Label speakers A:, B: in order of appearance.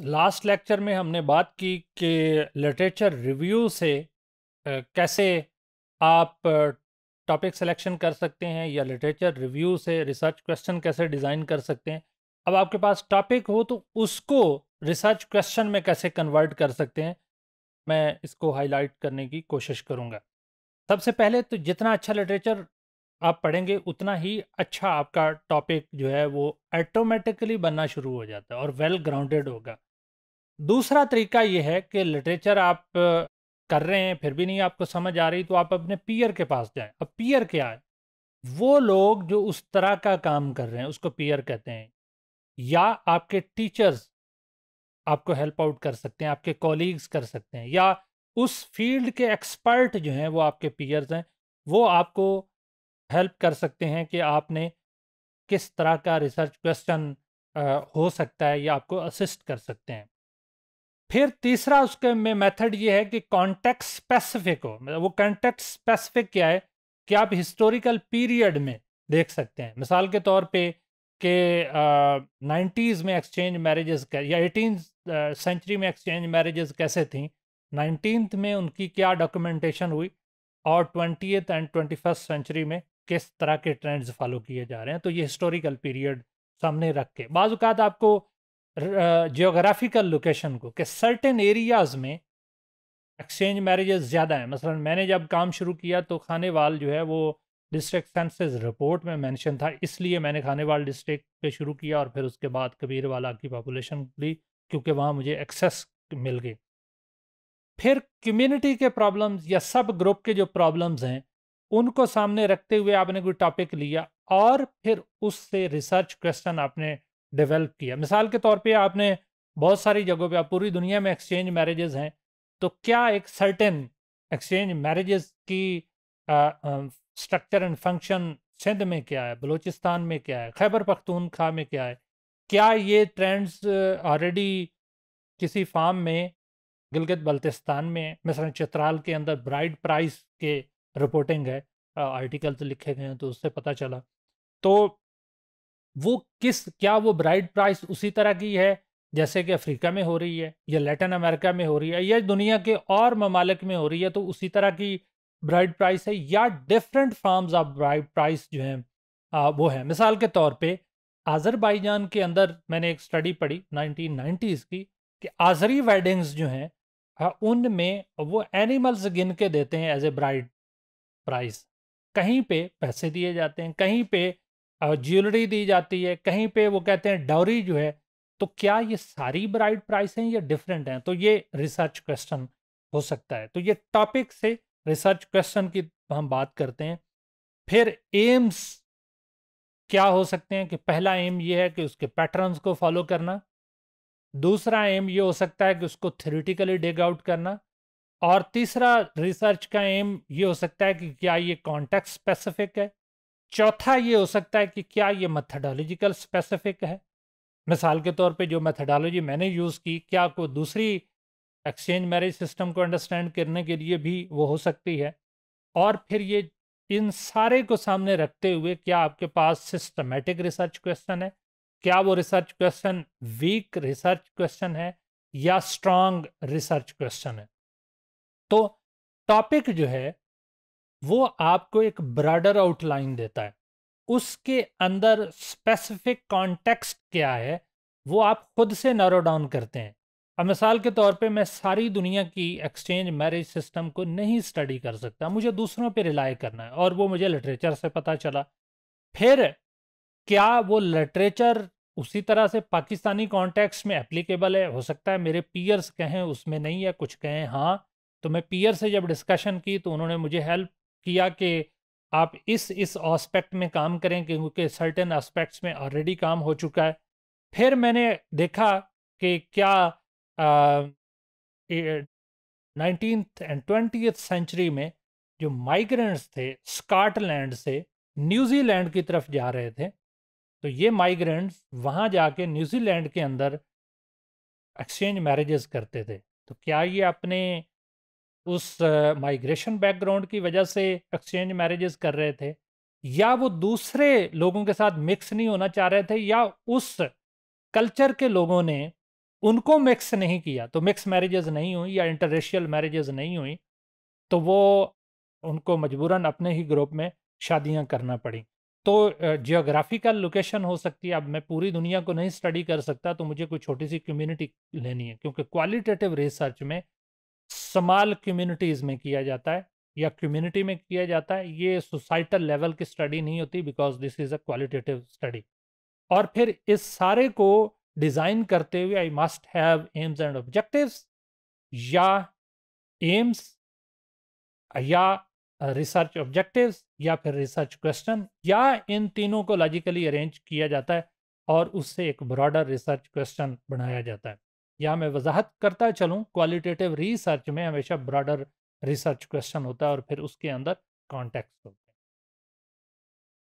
A: last lecture में हमने बात की कि लिटरेचर रिव्यू से कैसे आप टॉपिक सिलेक्शन कर सकते हैं या लिटरेचर रिव्यू से रिसर्च क्वेश्चन कैसे डिज़ाइन कर सकते हैं अब आपके पास टॉपिक हो तो उसको रिसर्च क्वेश्चन में कैसे कन्वर्ट कर सकते हैं मैं इसको हाईलाइट करने की कोशिश करूँगा सबसे पहले तो जितना अच्छा लिटरेचर आप पढ़ेंगे उतना ही अच्छा आपका टॉपिक जो है वो ऑटोमेटिकली बनना शुरू हो जाता है और वेल ग्राउंडेड होगा दूसरा तरीका ये है कि लिटरेचर आप कर रहे हैं फिर भी नहीं आपको समझ आ रही तो आप अपने पीयर के पास जाएं अब पीयर क्या है वो लोग जो उस तरह का काम कर रहे हैं उसको पीयर कहते हैं या आपके टीचर्स आपको हेल्प आउट कर सकते हैं आपके कॉलीग्स कर सकते हैं या उस फील्ड के एक्सपर्ट जो हैं वो आपके पीयर्स हैं वो आपको हेल्प कर सकते हैं कि आपने किस तरह का रिसर्च क्वेश्चन हो सकता है या आपको असिस्ट कर सकते हैं फिर तीसरा उसके में मेथड ये है कि कॉन्टेक्ट स्पेसिफिक हो मतलब वो कॉन्टेक्ट स्पेसिफिक क्या है कि आप हिस्टोरिकल पीरियड में देख सकते हैं मिसाल के तौर पे कि नाइन्टीज़ में एक्सचेंज मैरिजेस या एटीन सेंचुरी में एक्सचेंज मैरिजेस कैसे थी नाइनटीन में उनकी क्या डॉक्यूमेंटेशन हुई और twenty and twenty first century में किस तरह के ट्रेंड्स फॉलो किए जा रहे हैं तो ये हिस्टोरिकल पीरियड सामने रख के बाज़ात आपको जियोग्राफिकल लोकेशन को कि सर्टेन एरियाज़ में एक्सचेंज मैरिजेस ज़्यादा हैं मसलन मैंने जब काम शुरू किया तो खानेवाल जो है वो डिस्ट्रिक्ट सेंसेस रिपोर्ट में मेंशन था इसलिए मैंने खाने वाल डिस्ट्रिक्ट पे शुरू किया और फिर उसके बाद कबीरवाला की पॉपुलेशन ली क्योंकि वहाँ मुझे एक्सेस मिल गई फिर कम्यूनिटी के प्रॉब्लम्स या सब ग्रुप के जो प्रॉब्लम्स हैं उनको सामने रखते हुए आपने कोई टॉपिक लिया और फिर उससे रिसर्च क्वेश्चन आपने डेवलप किया मिसाल के तौर पे आपने बहुत सारी जगहों पे आप पूरी दुनिया में एक्सचेंज मैरिजेज हैं तो क्या एक सर्टेन एक्सचेंज मैरिजेस की स्ट्रक्चर एंड फंक्शन सिंध में क्या है बलूचिस्तान में क्या है खैबर पख्तूनख्वा में क्या है क्या ये ट्रेंड्स ऑलरेडी किसी फार्म में गिलगित बल्तिस्तान में मिसरा चित्राल के अंदर ब्राइड प्राइस के रिपोर्टिंग है आर्टिकल तो लिखे गए हैं तो उससे पता चला तो वो किस क्या वो ब्राइड प्राइस उसी तरह की है जैसे कि अफ्रीका में हो रही है या लेटिन अमेरिका में हो रही है या दुनिया के और ममालिक में हो रही है तो उसी तरह की ब्राइड प्राइस है या different forms of bride price जो हैं वो है मिसाल के तौर पे आज़रबाईजान के अंदर मैंने एक स्टडी पढ़ी नाइनटीन की कि आज़री वेडिंग्स जो हैं उनमें वो एनिमल्स गिन के देते हैं एज ए ब्राइड प्राइस कहीं पे पैसे दिए जाते हैं कहीं पे ज्वेलरी दी जाती है कहीं पे वो कहते हैं डाउरी जो है तो क्या ये सारी ब्राइड प्राइस हैं या डिफरेंट हैं तो ये रिसर्च क्वेश्चन हो सकता है तो ये टॉपिक से रिसर्च क्वेश्चन की हम बात करते हैं फिर एम्स क्या हो सकते हैं कि पहला एम ये है कि उसके पैटर्न्स को फॉलो करना दूसरा एम ये हो सकता है कि उसको थ्योरेटिकली डेग आउट करना और तीसरा रिसर्च का एम ये हो सकता है कि क्या ये कॉन्टेक्स्ट स्पेसिफिक है चौथा ये हो सकता है कि क्या ये मैथडोलॉजिकल स्पेसिफिक है मिसाल के तौर पे जो मैथडोलॉजी मैंने यूज़ की क्या कोई दूसरी एक्सचेंज मैरिज सिस्टम को अंडरस्टैंड करने के लिए भी वो हो सकती है और फिर ये इन सारे को सामने रखते हुए क्या आपके पास सिस्टमेटिक रिसर्च क्वेश्चन है क्या वो research question weak research question है या स्ट्रॉन्ग रिसर्च क्वेश्चन है तो टॉपिक जो है वो आपको एक ब्रॉडर आउटलाइन देता है उसके अंदर स्पेसिफिक कॉन्टेक्स्ट क्या है वो आप खुद से नैरो डाउन करते हैं अब मिसाल के तौर पे मैं सारी दुनिया की एक्सचेंज मैरिज सिस्टम को नहीं स्टडी कर सकता मुझे दूसरों पे रिलाई करना है और वो मुझे लिटरेचर से पता चला फिर क्या वो लिटरेचर उसी तरह से पाकिस्तानी कॉन्टेक्स्ट में एप्लीकेबल है हो सकता है मेरे पीयर्स कहें उसमें नहीं है कुछ कहें हाँ तो मैं पीयर से जब डिस्कशन की तो उन्होंने मुझे हेल्प किया कि आप इस इस ऑस्पेक्ट में काम करें क्योंकि सर्टेन ऑस्पेक्ट्स में ऑलरेडी काम हो चुका है फिर मैंने देखा कि क्या नाइनटीन एंड ट्वेंटी सेंचुरी में जो माइग्रेंट्स थे स्कॉटलैंड से न्यूजीलैंड की तरफ जा रहे थे तो ये माइग्रेंट्स वहाँ जाके न्यूजीलैंड के अंदर एक्सचेंज मैरिजेस करते थे तो क्या ये अपने उस माइग्रेशन बैकग्राउंड की वजह से एक्सचेंज मैरिजेस कर रहे थे या वो दूसरे लोगों के साथ मिक्स नहीं होना चाह रहे थे या उस कल्चर के लोगों ने उनको मिक्स नहीं किया तो मिक्स मैरिजेस नहीं हुई या इंटररेशियल मैरिजेस नहीं हुई तो वो उनको मजबूरन अपने ही ग्रुप में शादियां करना पड़ी तो जियोग्राफिकल लोकेशन हो सकती है अब मैं पूरी दुनिया को नहीं स्टडी कर सकता तो मुझे कोई छोटी सी कम्युनिटी लेनी है क्योंकि क्वालिटेटिव रिसर्च में समाल कम्युनिटीज़ में किया जाता है या कम्युनिटी में किया जाता है ये सोसाइटल लेवल की स्टडी नहीं होती because this is a qualitative study और फिर इस सारे को डिज़ाइन करते हुए I must have aims and objectives या एम्स या रिसर्च uh, ऑब्जेक्टिव्स या फिर रिसर्च क्वेश्चन या इन तीनों को लॉजिकली अरेंज किया जाता है और उससे एक ब्रॉडर रिसर्च क्वेश्चन बनाया जाता है या मैं वजाहत करता चलूँ क्वालिटेटिव रिसर्च में हमेशा ब्रॉडर रिसर्च क्वेश्चन होता है और फिर उसके अंदर कॉन्टेक्ट होता है